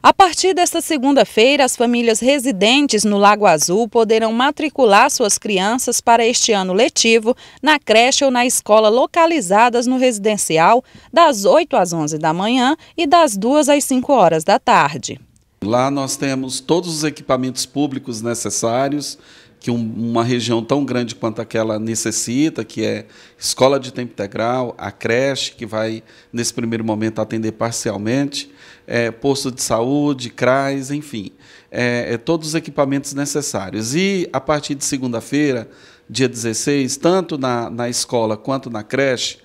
A partir desta segunda-feira, as famílias residentes no Lago Azul poderão matricular suas crianças para este ano letivo na creche ou na escola localizadas no residencial das 8 às 11 da manhã e das 2 às 5 horas da tarde. Lá nós temos todos os equipamentos públicos necessários que um, uma região tão grande quanto aquela necessita, que é escola de tempo integral, a creche, que vai, nesse primeiro momento, atender parcialmente, é, posto de saúde, CRAS, enfim, é, é, todos os equipamentos necessários. E, a partir de segunda-feira, dia 16, tanto na, na escola quanto na creche,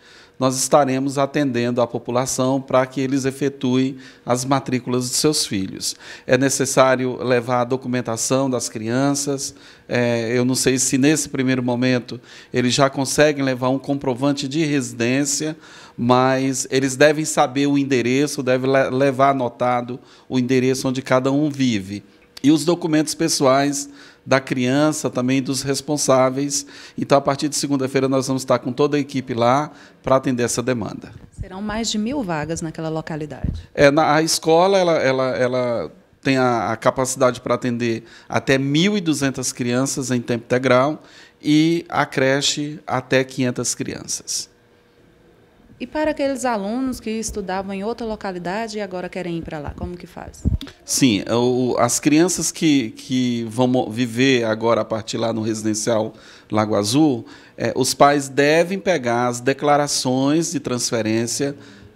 nós estaremos atendendo a população para que eles efetuem as matrículas de seus filhos. É necessário levar a documentação das crianças. É, eu não sei se nesse primeiro momento eles já conseguem levar um comprovante de residência, mas eles devem saber o endereço, devem levar anotado o endereço onde cada um vive e os documentos pessoais da criança, também dos responsáveis. Então, a partir de segunda-feira, nós vamos estar com toda a equipe lá para atender essa demanda. Serão mais de mil vagas naquela localidade? É, na, a escola, ela, ela, ela tem a, a capacidade para atender até 1.200 crianças em tempo integral e a creche até 500 crianças. E para aqueles alunos que estudavam em outra localidade e agora querem ir para lá, como que faz? Sim, é o, as crianças que, que vão viver agora a partir lá no residencial Lago Azul, é, os pais devem pegar as declarações de transferência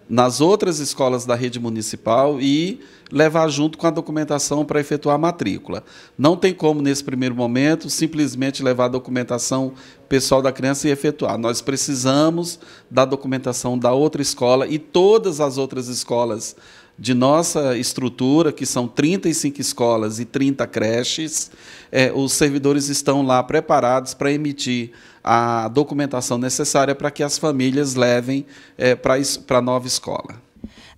nas outras escolas da rede municipal e levar junto com a documentação para efetuar a matrícula. Não tem como, nesse primeiro momento, simplesmente levar a documentação pessoal da criança ia efetuar. Nós precisamos da documentação da outra escola e todas as outras escolas de nossa estrutura, que são 35 escolas e 30 creches, é, os servidores estão lá preparados para emitir a documentação necessária para que as famílias levem eh, para a nova escola.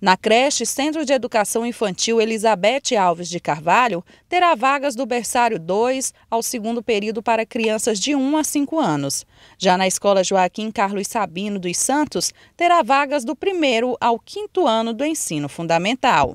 Na creche Centro de Educação Infantil Elizabeth Alves de Carvalho, terá vagas do berçário 2 ao segundo período para crianças de 1 a 5 anos. Já na Escola Joaquim Carlos Sabino dos Santos, terá vagas do primeiro ao quinto ano do ensino fundamental.